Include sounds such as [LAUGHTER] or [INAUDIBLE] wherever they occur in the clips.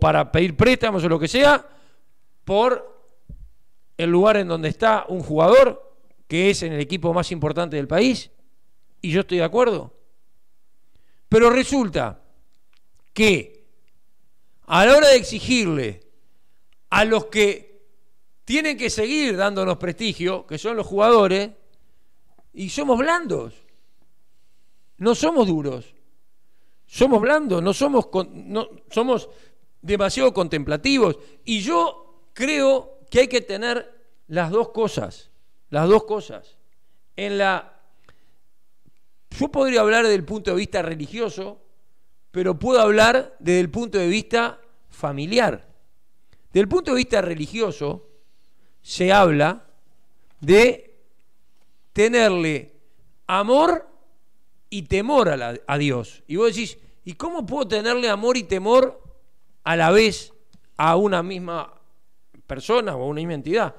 para pedir préstamos o lo que sea, por el lugar en donde está un jugador, que es en el equipo más importante del país, y yo estoy de acuerdo. Pero resulta que a la hora de exigirle a los que tienen que seguir dándonos prestigio, que son los jugadores, y somos blandos, no somos duros, somos blandos, no somos, no, somos demasiado contemplativos. Y yo creo que hay que tener las dos cosas, las dos cosas. En la yo podría hablar desde el punto de vista religioso, pero puedo hablar desde el punto de vista familiar. Desde el punto de vista religioso se habla de tenerle amor y temor a, a Dios. Y vos decís, ¿y cómo puedo tenerle amor y temor a la vez a una misma persona o a una misma entidad.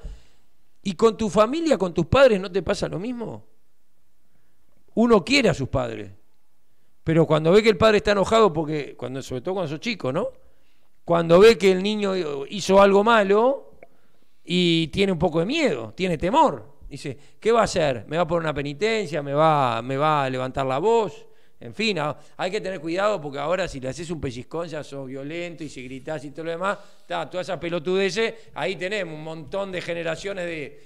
¿Y con tu familia, con tus padres, no te pasa lo mismo? Uno quiere a sus padres, pero cuando ve que el padre está enojado, porque cuando, sobre todo cuando su chico, ¿no? Cuando ve que el niño hizo algo malo y tiene un poco de miedo, tiene temor, dice, ¿qué va a hacer? ¿Me va a poner una penitencia? ¿Me va, me va a levantar la voz? En fin, hay que tener cuidado porque ahora si le haces un pellizcón ya sos violento y si gritás y todo lo demás, tú todas esas pelotudeces, ahí tenemos un montón de generaciones de,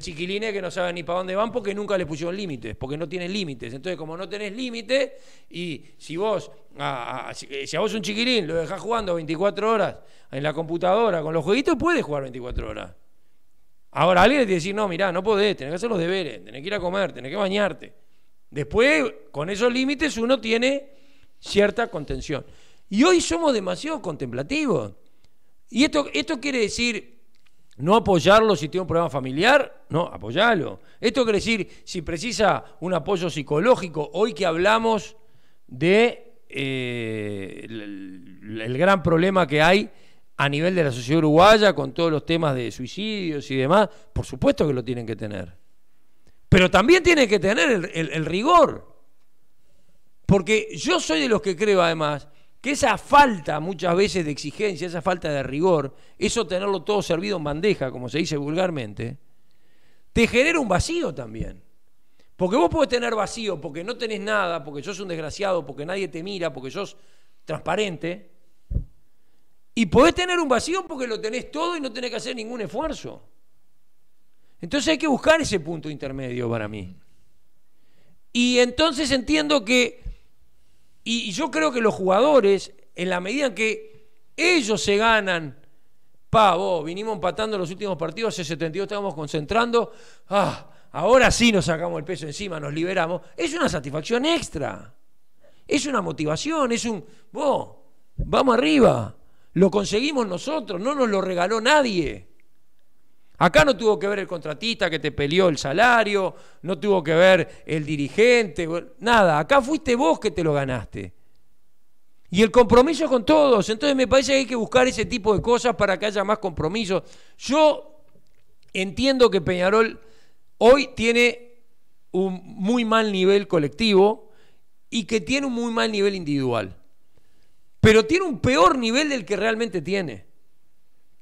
chiquilines que no saben ni para dónde van porque nunca les pusieron límites, porque no tienen límites. Entonces, como no tenés límite y si vos, eh, si a vos un chiquilín lo dejás jugando 24 horas en la computadora con los jueguitos, puedes jugar 24 horas. Ahora alguien te dice, no, mirá, no podés, tenés que hacer los deberes, tenés que ir a comer, tenés que bañarte. Después, con esos límites uno tiene cierta contención. Y hoy somos demasiado contemplativos. Y esto, esto quiere decir no apoyarlo si tiene un problema familiar, no, apoyarlo. Esto quiere decir si precisa un apoyo psicológico, hoy que hablamos de eh, el gran problema que hay a nivel de la sociedad uruguaya con todos los temas de suicidios y demás, por supuesto que lo tienen que tener. Pero también tiene que tener el, rigor. Porque yo soy de los que creo además que esa falta muchas veces de exigencia, esa falta de rigor, eso tenerlo todo servido en bandeja, como se dice vulgarmente, te genera un vacío también. Porque vos podés tener vacío porque no tenés nada, porque sos un desgraciado, porque nadie te mira, porque sos transparente. Y podés tener un vacío porque lo tenés todo y no tenés que hacer ningún esfuerzo. Entonces hay que buscar ese punto intermedio para mí. Y entonces entiendo que, y yo creo que los jugadores, en la medida en que ellos se ganan, pavo, vinimos empatando los últimos partidos, hace 72 estábamos concentrando, ah, ahora sí nos sacamos el peso encima, nos liberamos, es una satisfacción extra, es una motivación, es un, vos, vamos arriba, lo conseguimos nosotros, no nos lo regaló nadie. Acá no tuvo que ver el contratista que te peleó el salario, no tuvo que ver el dirigente, nada. Acá fuiste vos que te lo ganaste. Y el compromiso con todos. Entonces me parece que hay que buscar ese tipo de cosas para que haya más compromiso. Yo entiendo que Peñarol hoy tiene un muy mal nivel colectivo y que tiene un muy mal nivel individual. Pero tiene un peor nivel del que realmente tiene.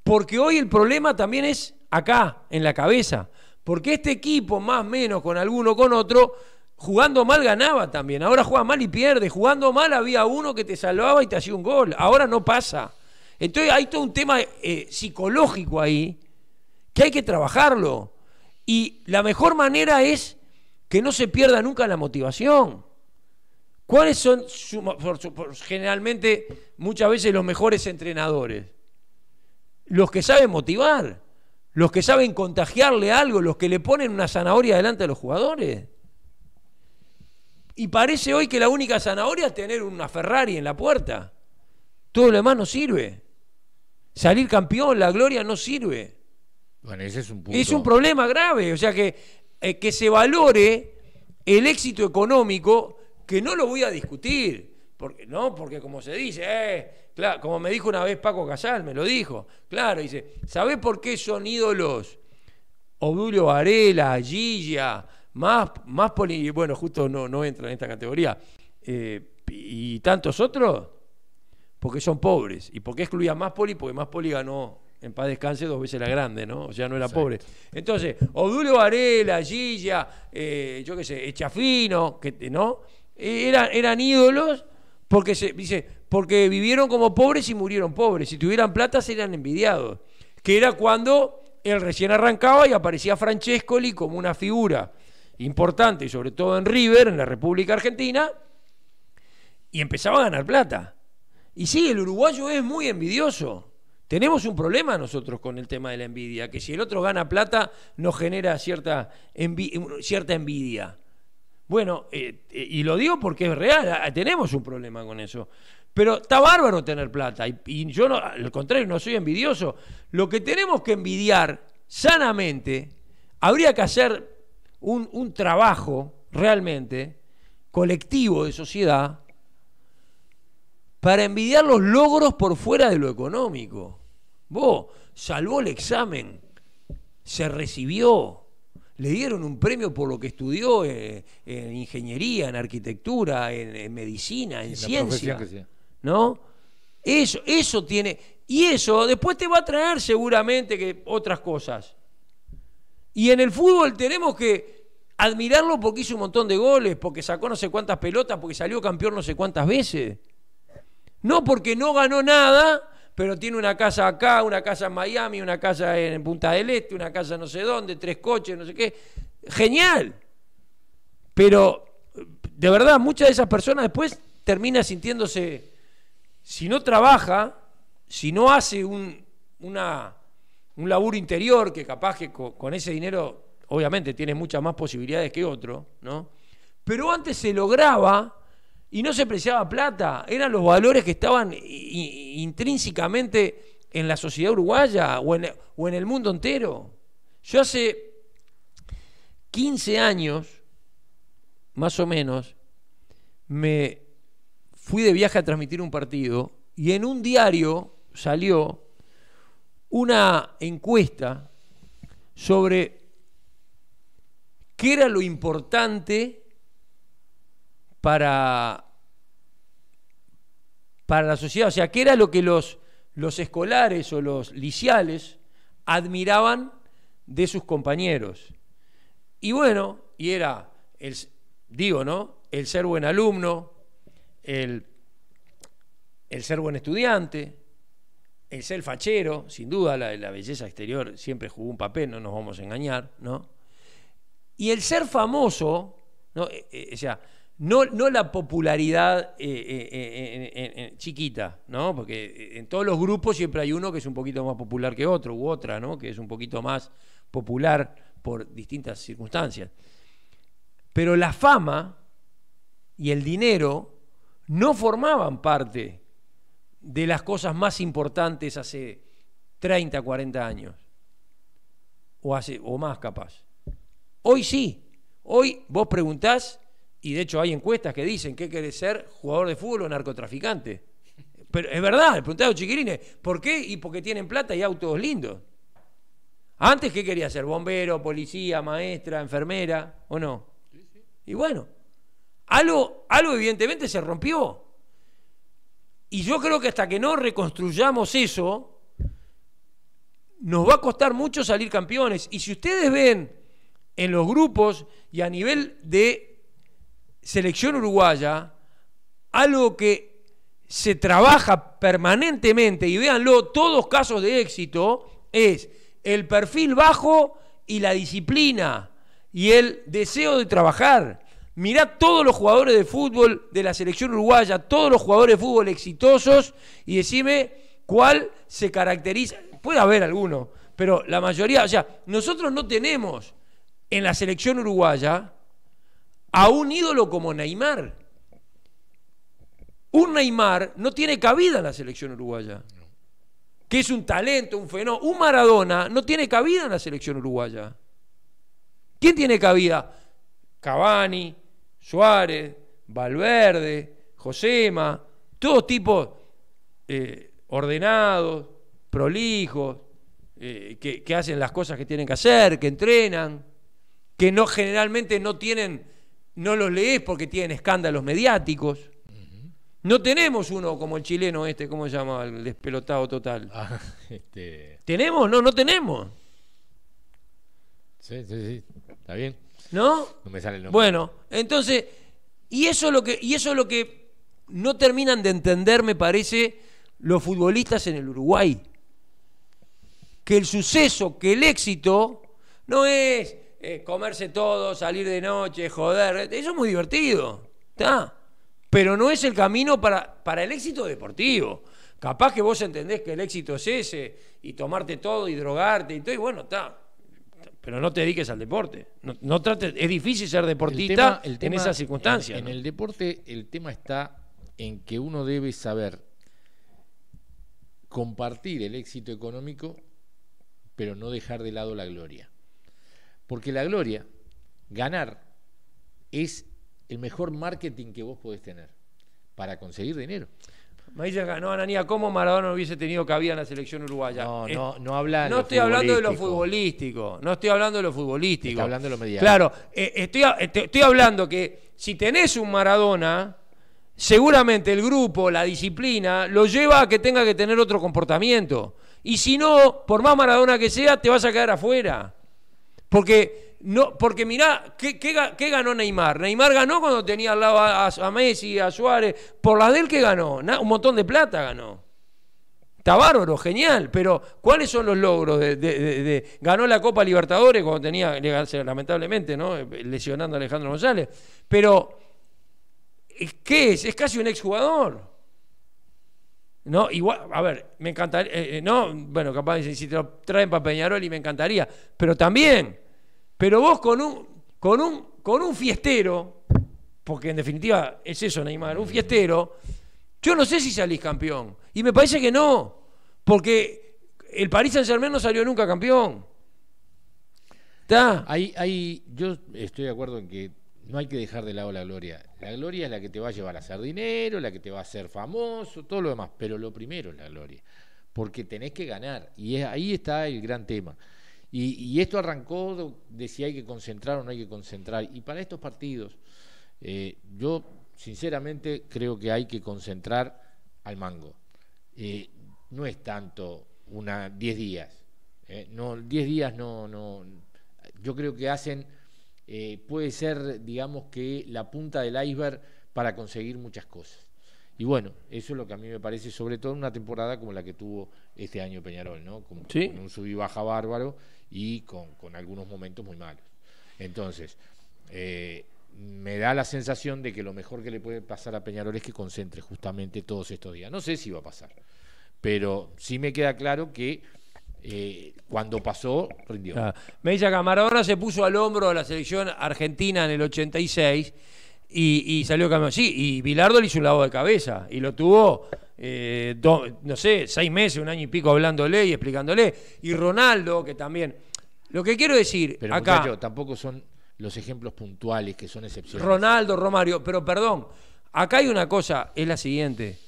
Porque hoy el problema también es acá, en la cabeza. Porque este equipo, más o menos con alguno, con otro, jugando mal ganaba también. Ahora juega mal y pierde. Jugando mal había uno que te salvaba y te hacía un gol. Ahora no pasa. Entonces hay todo un tema eh, psicológico ahí que hay que trabajarlo. Y la mejor manera es que no se pierda nunca la motivación. ¿Cuáles son generalmente muchas veces los mejores entrenadores? los que saben motivar, los que saben contagiarle algo, los que le ponen una zanahoria delante de los jugadores. Y parece hoy que la única zanahoria es tener una Ferrari en la puerta. Todo lo demás no sirve. Salir campeón, la gloria no sirve. es un problema grave. O sea que, eh, que se valore el éxito económico, que no lo voy a discutir porque, no, porque como se dice, eh, como me dijo una vez Paco Casal, me lo dijo, claro, dice, ¿sabés por qué son ídolos Obdulio Varela, Gilla, más, más poli, bueno, justo no, no entra en esta categoría, eh, y tantos otros? Porque son pobres. ¿Y por qué excluía más poli? Porque más poli ganó en paz descanse dos veces la grande, ¿no? O sea, no era pobre. Entonces, Obdulio Varela, Gilla, eh, yo qué sé, Echafino, que, ¿no? eran, eran ídolos porque se, dice, porque vivieron como pobres y murieron pobres. Si tuvieran plata serían envidiados. Que era cuando él recién arrancaba y aparecía Francescoli como una figura importante, sobre todo en River, en la República Argentina, y empezaba a ganar plata. Y sí, el uruguayo es muy envidioso. Tenemos un problema nosotros con el tema de la envidia, que si el otro gana plata nos genera cierta, cierta envidia. Bueno, eh, eh, y lo digo porque es real, ah, tenemos un problema con eso. Pero está bárbaro tener plata, y, yo al contrario, no soy envidioso. Lo que tenemos que envidiar sanamente, habría que hacer un, trabajo realmente colectivo de sociedad para envidiar los logros por fuera de lo económico. Vos, salvó el examen, se recibió, le dieron un premio por lo que estudió eh, en, ingeniería, en arquitectura, en, medicina, en ciencia. ¿No? Eso, eso tiene. Y eso después te va a traer seguramente que otras cosas. Y en el fútbol tenemos que admirarlo porque hizo un montón de goles, porque sacó no sé cuántas pelotas, porque salió campeón no sé cuántas veces. No porque no ganó nada, pero tiene una casa acá, una casa en Miami, una casa en Punta del Este, una casa no sé dónde, tres coches, no sé qué. Genial. Pero de verdad, muchas de esas personas después termina sintiéndose, si no trabaja, si no hace un, una, un laburo interior, que capaz que con, con ese dinero obviamente tiene muchas más posibilidades que otro, ¿no? Pero antes se lograba y no se preciaba plata, eran los valores que estaban intrínsecamente en la sociedad uruguaya o en, el mundo entero. Yo hace 15 años, más o menos, me fui de viaje a transmitir un partido y en un diario salió una encuesta sobre qué era lo importante para, para la sociedad. O sea, ¿qué era lo que los, los escolares o los liciales admiraban de sus compañeros. Y bueno, y era, el, digo, ¿no? El ser buen alumno, el, el ser buen estudiante, el ser fachero, sin duda la, la belleza exterior siempre jugó un papel, no nos vamos a engañar, ¿no? Y el ser famoso, ¿no? Eh, eh, o sea, no, la popularidad eh, eh, eh, chiquita, ¿no? Porque en todos los grupos siempre hay uno que es un poquito más popular que otro, u otra, ¿no? Que es un poquito más popular por distintas circunstancias. Pero la fama y el dinero no formaban parte de las cosas más importantes hace 30, 40 años. O, hace, o más capaz. Hoy sí. Hoy vos preguntás y de hecho hay encuestas que dicen, que quiere ser? ¿Jugador de fútbol o narcotraficante? Pero es verdad, el preguntado chiquirines, ¿por qué? Y porque tienen plata y autos lindos. Antes, ¿qué quería ser? ¿Bombero, policía, maestra, enfermera o no? Y bueno, algo, algo evidentemente se rompió. Y yo creo que hasta que no reconstruyamos eso, nos va a costar mucho salir campeones. Y si ustedes ven en los grupos y a nivel de selección uruguaya, algo que se trabaja permanentemente, y véanlo, todos casos de éxito, es el perfil bajo y la disciplina y el deseo de trabajar. Mirá todos los jugadores de fútbol de la selección uruguaya, todos los jugadores de fútbol exitosos y decime cuál se caracteriza. Puede haber alguno, pero la mayoría, o sea, nosotros no tenemos en la selección uruguaya a un ídolo como Neymar. Un Neymar no tiene cabida en la selección uruguaya. Que es un talento, un fenómeno. Un Maradona no tiene cabida en la selección uruguaya. ¿Quién tiene cabida? Cavani, Suárez, Valverde, Josema, todos tipos eh, ordenados, prolijos, eh, que, que hacen las cosas que tienen que hacer, que entrenan, que no generalmente no tienen no los lees porque tienen escándalos mediáticos. No tenemos uno como el chileno este, ¿cómo se llama? El despelotado total. [LAUGHS] Ah, este. ¿Tenemos? No, no tenemos. Sí, sí, sí. Está bien. ¿No? No me sale el nombre. Bueno, entonces, y eso es lo que, y eso es lo que no terminan de entender, me parece, los futbolistas en el Uruguay. Que el suceso, que el éxito, no es eh, comerse todo, salir de noche, joder, eh, eso es muy divertido, ¿está? Pero no es el camino para, para el éxito deportivo. Capaz que vos entendés que el éxito es ese, y tomarte todo y drogarte y todo, y bueno, está. Pero no te dediques al deporte. No, es difícil ser deportista en esas circunstancias. en el deporte el tema está en que uno debe saber compartir el éxito económico, pero no dejar de lado la gloria. Porque la gloria, ganar, es el mejor marketing que vos podés tener para conseguir dinero. no ganó Ananía, ¿cómo Maradona hubiese tenido cabida en la selección uruguaya? No, no, no habla. No estoy hablando de lo futbolístico, no estoy hablando de lo futbolístico. Estoy hablando de lo mediano. Claro, eh, estoy, eh, estoy hablando que si tenés un Maradona, seguramente el grupo, la disciplina, lo lleva a que tenga que tener otro comportamiento. Y si no, por más Maradona que sea, te vas a quedar afuera. Porque, no, porque mirá, ¿qué, ganó Neymar? Neymar ganó cuando tenía al lado a, Messi, a Suárez. Por la del que ganó, un montón de plata ganó. Está genial, pero ¿cuáles son los logros? De, ganó la Copa Libertadores cuando tenía, lamentablemente, ¿no? Eh, lesionando a Alejandro González. Pero, eh, ¿qué es? Es casi un exjugador. No, igual, a ver, me encantaría, eh, eh, no, bueno, capaz dicen, si te lo traen para Peñarol y me encantaría, pero también, pero vos con un, con un, con un fiestero, porque en definitiva es eso, Neymar, un fiestero, yo no sé si salís campeón, y me parece que no, porque el París Saint Germain no salió nunca campeón. ¿Está? Ahí, ahí, yo estoy de acuerdo en que no hay que dejar de lado la gloria. La gloria es la que te va a llevar a hacer dinero, la que te va a hacer famoso, todo lo demás, pero lo primero es la gloria, porque tenés que ganar, y ahí está el gran tema. Y, esto arrancó de si hay que concentrar o no hay que concentrar, y para estos partidos, eh, yo sinceramente creo que hay que concentrar al mango. Eh, no es tanto una 10 días, eh, no 10 días no no yo creo que hacen eh, puede ser, digamos, que la punta del iceberg para conseguir muchas cosas. Y bueno, eso es lo que a mí me parece, sobre todo en una temporada como la que tuvo este año Peñarol, ¿no? Con un sub y baja bárbaro y con, con algunos momentos muy malos. Entonces, eh, me da la sensación de que lo mejor que le puede pasar a Peñarol es que concentre justamente todos estos días. No sé si va a pasar, pero sí me queda claro que eh, cuando pasó, rindió. Ah, me dice acá, Maradona se puso al hombro de la selección argentina en el 86 y, y salió campeón. Sí, y Bilardo le hizo un lado de cabeza y lo tuvo, eh, no sé, seis meses, un año y pico hablándole y explicándole. Y Ronaldo, que también. Lo que quiero decir pero, acá. tampoco son los ejemplos puntuales que son excepcionales. Ronaldo, Romario, pero perdón, acá hay una cosa, es la siguiente.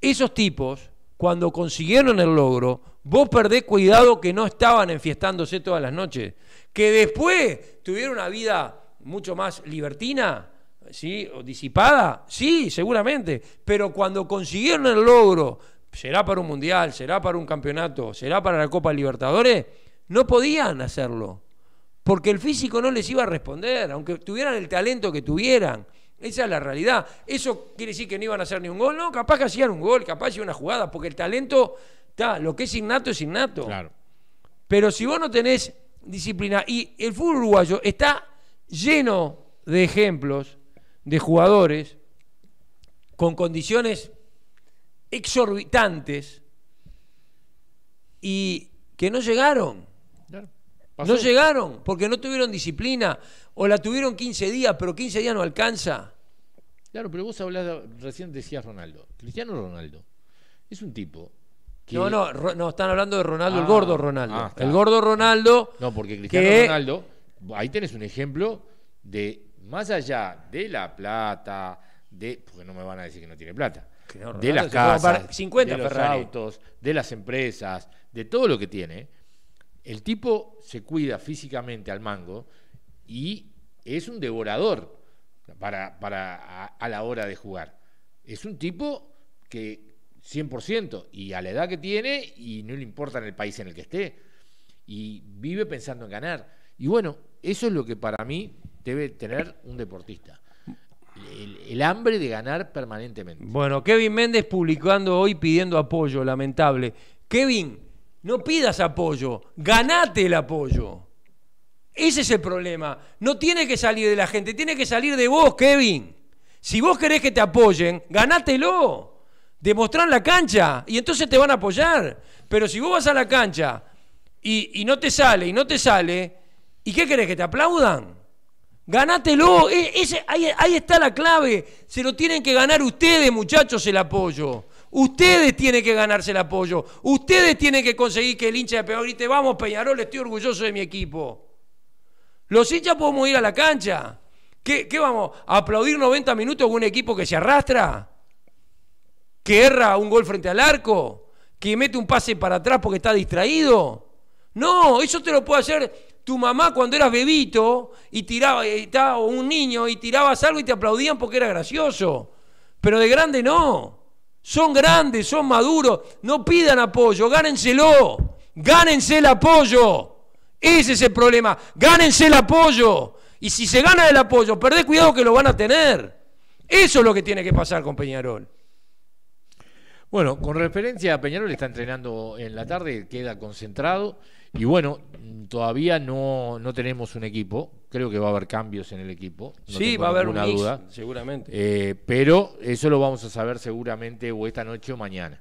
Esos tipos, cuando consiguieron el logro, Vos perdés cuidado que no estaban enfiestándose todas las noches. Que después tuvieron una vida mucho más libertina, ¿sí? O disipada, sí, seguramente. Pero cuando consiguieron el logro, será para un mundial, será para un campeonato, será para la Copa Libertadores, no podían hacerlo. Porque el físico no les iba a responder, aunque tuvieran el talento que tuvieran. Esa es la realidad. ¿Eso quiere decir que no iban a hacer ni un gol? No, capaz que hacían un gol, capaz hacían una jugada, porque el talento lo que es innato es innato. Claro. Pero si vos no tenés disciplina, y el fútbol uruguayo está lleno de ejemplos de jugadores con condiciones exorbitantes y que no llegaron. No llegaron porque no tuvieron disciplina o la tuvieron 15 días, pero 15 días no alcanza. Claro, pero vos hablás, recién decías Ronaldo. Cristiano Ronaldo es un tipo no, no, no, están hablando de Ronaldo, el ah, gordo Ronaldo. Ah, el gordo Ronaldo. No, porque Cristiano Ronaldo, ahí tenés un ejemplo de, más allá de la plata, de. Porque no me van a decir que no tiene plata. de las casas, de los autos, de las empresas, de todo lo que tiene. El tipo se cuida físicamente al mango y es un devorador para, para a la hora de jugar. Es un tipo que 100%, y a la edad que tiene, y no le importa en el país en el que esté, y vive pensando en ganar. Y bueno, eso es lo que para mí debe tener un deportista. El, hambre de ganar permanentemente. Bueno, Kevin Méndez publicando hoy pidiendo apoyo, lamentable. Kevin, no pidas apoyo, ganate el apoyo. Ese es el problema. No tiene que salir de la gente, tiene que salir de vos, Kevin. Si vos querés que te apoyen, ganátelo. Demostrar la cancha y entonces te van a apoyar. Pero si vos vas a la cancha y, no te sale, y no te sale, ¿y qué querés que te aplaudan? Ganátelo, e, ese, ahí, está la clave. Se lo tienen que ganar ustedes, muchachos, el apoyo. Ustedes tienen que ganarse el apoyo. Ustedes tienen que conseguir que el hincha de Peñarol grite, vamos Peñarol, estoy orgulloso de mi equipo. Los hinchas podemos ir a la cancha. ¿Qué, vamos? ¿A ¿Aplaudir 90 minutos con un equipo que se arrastra? que erra un gol frente al arco, que mete un pase para atrás porque está distraído. No, eso te lo puede hacer tu mamá cuando eras bebito y tiraba, o un niño y tirabas algo y te aplaudían porque era gracioso. Pero de grande no. Son grandes, son maduros. No pidan apoyo, gánenselo. Gánense el apoyo. Ese es el problema. Gánense el apoyo. Y si se gana el apoyo, perdés cuidado que lo van a tener. Eso es lo que tiene que pasar con Peñarol. Bueno, con referencia a Peñarol, está entrenando en la tarde, queda concentrado. Y bueno, todavía no, no tenemos un equipo. Creo que va a haber cambios en el equipo. sí, va a haber una duda. Seguramente. Eh, pero eso lo vamos a saber seguramente o esta noche o mañana.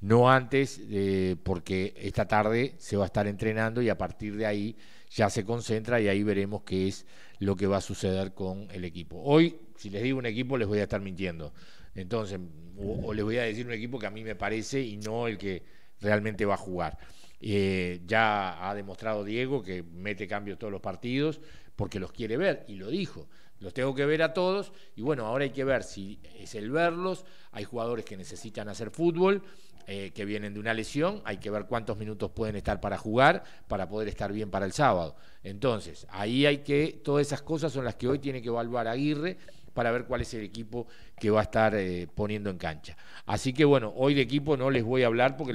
No antes, eh, porque esta tarde se va a estar entrenando y a partir de ahí ya se concentra y ahí veremos qué es lo que va a suceder con el equipo. Hoy, si les digo un equipo, les voy a estar mintiendo. Entonces, o, le voy a decir un equipo que a mí me parece y no el que realmente va a jugar. Eh, ya ha demostrado Diego que mete cambios todos los partidos porque los quiere ver y lo dijo. Los tengo que ver a todos y bueno, ahora hay que ver si es el verlos. Hay jugadores que necesitan hacer fútbol, eh, que vienen de una lesión, hay que ver cuántos minutos pueden estar para jugar, para poder estar bien para el sábado. Entonces, ahí hay que, todas esas cosas son las que hoy tiene que evaluar Aguirre para ver cuál es el equipo que va a estar eh, poniendo en cancha. Así que bueno, hoy de equipo no les voy a hablar porque